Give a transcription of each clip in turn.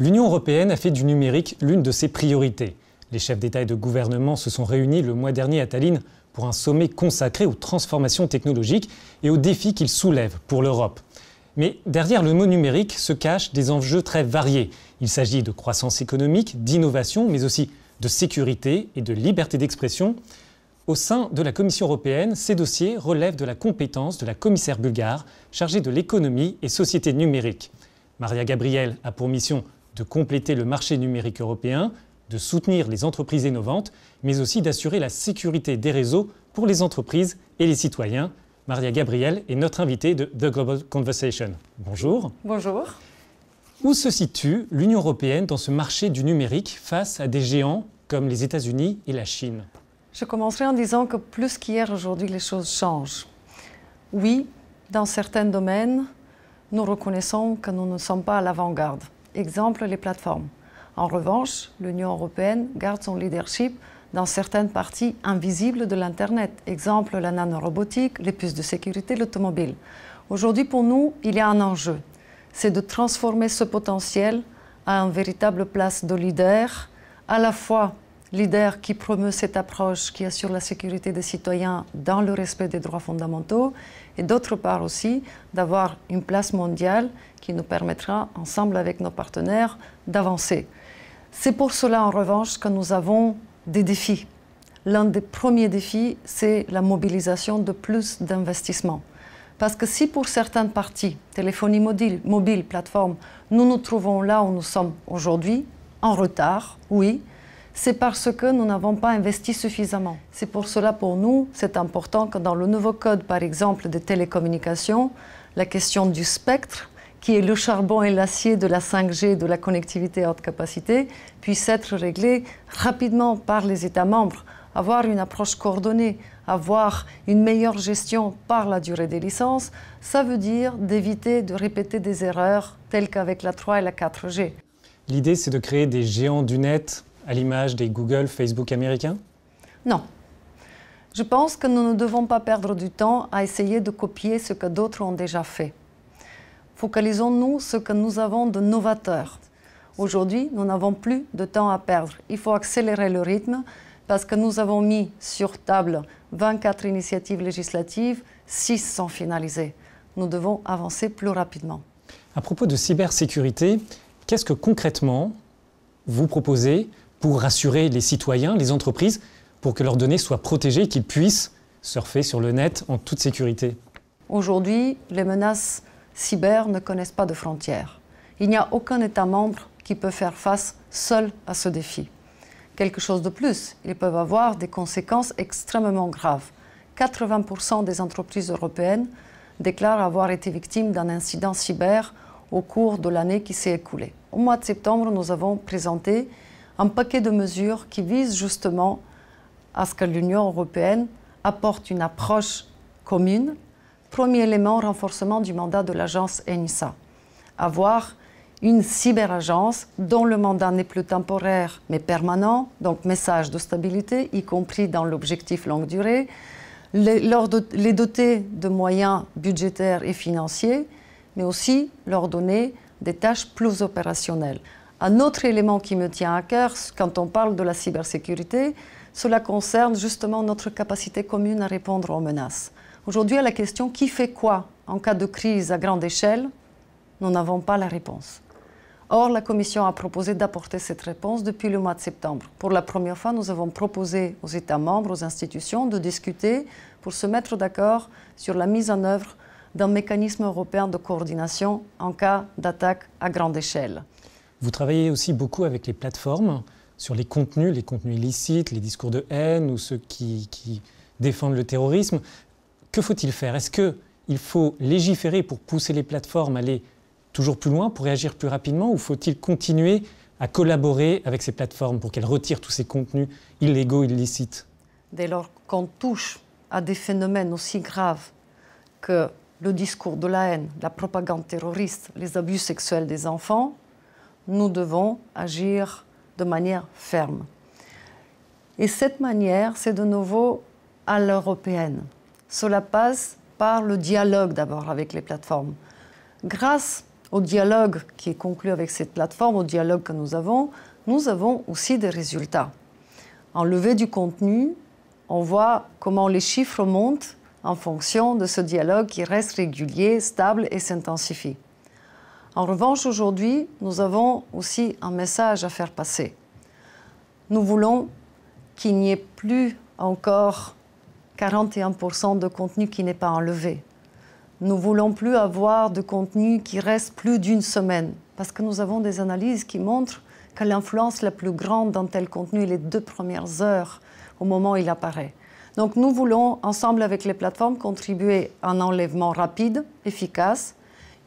L'Union européenne a fait du numérique l'une de ses priorités. Les chefs d'État et de gouvernement se sont réunis le mois dernier à Tallinn pour un sommet consacré aux transformations technologiques et aux défis qu'ils soulèvent pour l'Europe. Mais derrière le mot numérique se cachent des enjeux très variés. Il s'agit de croissance économique, d'innovation, mais aussi de sécurité et de liberté d'expression. Au sein de la Commission européenne, ces dossiers relèvent de la compétence de la commissaire bulgare chargée de l'économie et société numérique. Maria Gabriel a pour mission de compléter le marché numérique européen, de soutenir les entreprises innovantes, mais aussi d'assurer la sécurité des réseaux pour les entreprises et les citoyens. Maria Gabriel est notre invitée de The Global Conversation. Bonjour. Bonjour. Où se situe l'Union européenne dans ce marché du numérique face à des géants comme les États-Unis et la Chine Je commencerai en disant que plus qu'hier, aujourd'hui, les choses changent. Oui, dans certains domaines, nous reconnaissons que nous ne sommes pas à l'avant-garde exemple les plateformes. En revanche, l'Union européenne garde son leadership dans certaines parties invisibles de l'Internet, exemple la nanorobotique, les puces de sécurité, l'automobile. Aujourd'hui, pour nous, il y a un enjeu, c'est de transformer ce potentiel à une véritable place de leader, à la fois leader qui promeut cette approche qui assure la sécurité des citoyens dans le respect des droits fondamentaux, et d'autre part aussi d'avoir une place mondiale qui nous permettra, ensemble avec nos partenaires, d'avancer. C'est pour cela, en revanche, que nous avons des défis. L'un des premiers défis, c'est la mobilisation de plus d'investissements. Parce que si pour certaines parties, téléphonie mobile, mobile plateforme, nous nous trouvons là où nous sommes aujourd'hui, en retard, oui, c'est parce que nous n'avons pas investi suffisamment. C'est pour cela, pour nous, c'est important que dans le nouveau code, par exemple, des télécommunications, la question du spectre, qui est le charbon et l'acier de la 5G, de la connectivité haute capacité, puisse être réglée rapidement par les États membres, avoir une approche coordonnée, avoir une meilleure gestion par la durée des licences, ça veut dire d'éviter de répéter des erreurs telles qu'avec la 3 et la 4G. L'idée, c'est de créer des géants du net à l'image des Google, Facebook américains Non. Je pense que nous ne devons pas perdre du temps à essayer de copier ce que d'autres ont déjà fait. Focalisons-nous sur ce que nous avons de novateur. Aujourd'hui, nous n'avons plus de temps à perdre. Il faut accélérer le rythme parce que nous avons mis sur table 24 initiatives législatives, 6 sont finalisées. Nous devons avancer plus rapidement. À propos de cybersécurité, qu'est-ce que concrètement vous proposez pour rassurer les citoyens, les entreprises, pour que leurs données soient protégées et qu'ils puissent surfer sur le net en toute sécurité Aujourd'hui, les menaces cyber ne connaissent pas de frontières. Il n'y a aucun État membre qui peut faire face seul à ce défi. Quelque chose de plus, ils peuvent avoir des conséquences extrêmement graves. 80% des entreprises européennes déclarent avoir été victimes d'un incident cyber au cours de l'année qui s'est écoulée. Au mois de septembre, nous avons présenté un paquet de mesures qui visent justement à ce que l'Union européenne apporte une approche commune. Premier élément, renforcement du mandat de l'agence ENISA. Avoir une cyberagence dont le mandat n'est plus temporaire mais permanent, donc message de stabilité, y compris dans l'objectif longue durée, les doter de moyens budgétaires et financiers, mais aussi leur donner des tâches plus opérationnelles. Un autre élément qui me tient à cœur, quand on parle de la cybersécurité, cela concerne justement notre capacité commune à répondre aux menaces. Aujourd'hui, à la question qui fait quoi en cas de crise à grande échelle, nous n'avons pas la réponse. Or, la Commission a proposé d'apporter cette réponse depuis le mois de septembre. Pour la première fois, nous avons proposé aux États membres, aux institutions, de discuter pour se mettre d'accord sur la mise en œuvre d'un mécanisme européen de coordination en cas d'attaque à grande échelle. Vous travaillez aussi beaucoup avec les plateformes sur les contenus, les contenus illicites, les discours de haine ou ceux qui, défendent le terrorisme. Que faut-il faire Est-ce qu'il faut légiférer pour pousser les plateformes à aller toujours plus loin, pour réagir plus rapidement, ou faut-il continuer à collaborer avec ces plateformes pour qu'elles retirent tous ces contenus illégaux, illicites Dès lors qu'on touche à des phénomènes aussi graves que le discours de la haine, la propagande terroriste, les abus sexuels des enfants, nous devons agir de manière ferme. Et cette manière, c'est de nouveau à l'européenne. Cela passe par le dialogue d'abord avec les plateformes. Grâce au dialogue qui est conclu avec cette plateforme, au dialogue que nous avons, nous avons aussi des résultats. En du contenu, on voit comment les chiffres montent en fonction de ce dialogue qui reste régulier, stable et s'intensifie. En revanche, aujourd'hui, nous avons aussi un message à faire passer. Nous voulons qu'il n'y ait plus encore 41% de contenu qui n'est pas enlevé. Nous voulons plus avoir de contenu qui reste plus d'une semaine, parce que nous avons des analyses qui montrent que l'influence la plus grande dans tel contenu est les deux premières heures au moment où il apparaît. Donc nous voulons, ensemble avec les plateformes, contribuer à un enlèvement rapide, efficace,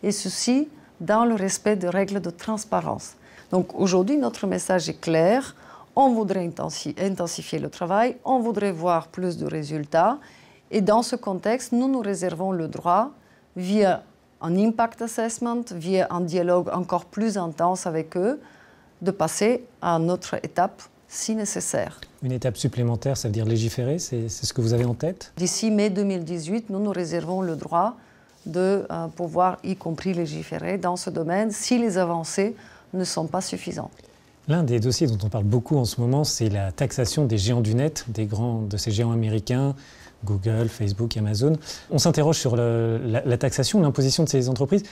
et ceci dans le respect de règles de transparence. Donc aujourd'hui, notre message est clair. On voudrait intensifier le travail, on voudrait voir plus de résultats. Et dans ce contexte, nous nous réservons le droit, via un impact assessment, via un dialogue encore plus intense avec eux, de passer à une autre étape si nécessaire. Une étape supplémentaire, ça veut dire légiférer C'est ce que vous avez en tête D'ici mai 2018, nous nous réservons le droit de euh, pouvoir, y compris légiférer dans ce domaine, si les avancées ne sont pas suffisantes. L'un des dossiers dont on parle beaucoup en ce moment, c'est la taxation des géants du net, des de ces géants américains, Google, Facebook, Amazon. On s'interroge sur la, la, taxation, l'imposition de ces entreprises.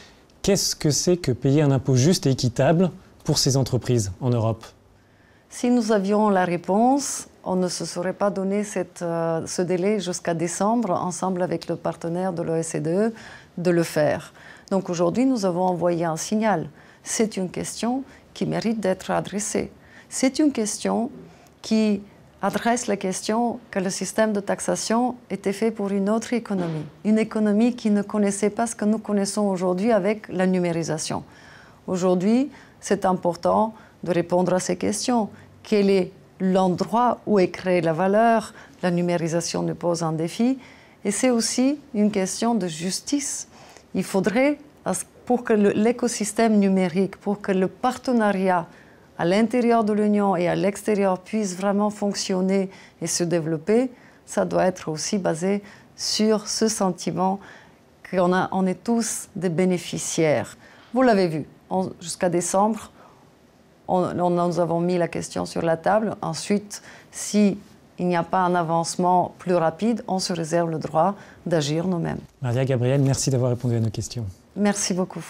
Qu'est-ce que c'est que payer un impôt juste et équitable pour ces entreprises en Europe si nous avions la réponse, on ne se serait pas donné euh, ce délai jusqu'à décembre, ensemble avec le partenaire de l'OECDE, de le faire. Donc aujourd'hui, nous avons envoyé un signal. C'est une question qui mérite d'être adressée. C'est une question qui adresse la question que le système de taxation était fait pour une autre économie, une économie qui ne connaissait pas ce que nous connaissons aujourd'hui avec la numérisation. Aujourd'hui, c'est important de répondre à ces questions. Quel est l'endroit où est créée la valeur La numérisation nous pose un défi. Et c'est aussi une question de justice. Il faudrait, pour que l'écosystème numérique, pour que le partenariat à l'intérieur de l'Union et à l'extérieur puisse vraiment fonctionner et se développer, ça doit être aussi basé sur ce sentiment qu'on on est tous des bénéficiaires. Vous l'avez vu, jusqu'à décembre, on, nous avons mis la question sur la table. Ensuite, si il n'y a pas un avancement plus rapide, on se réserve le droit d'agir nous-mêmes. Maria Gabriel, merci d'avoir répondu à nos questions. Merci beaucoup.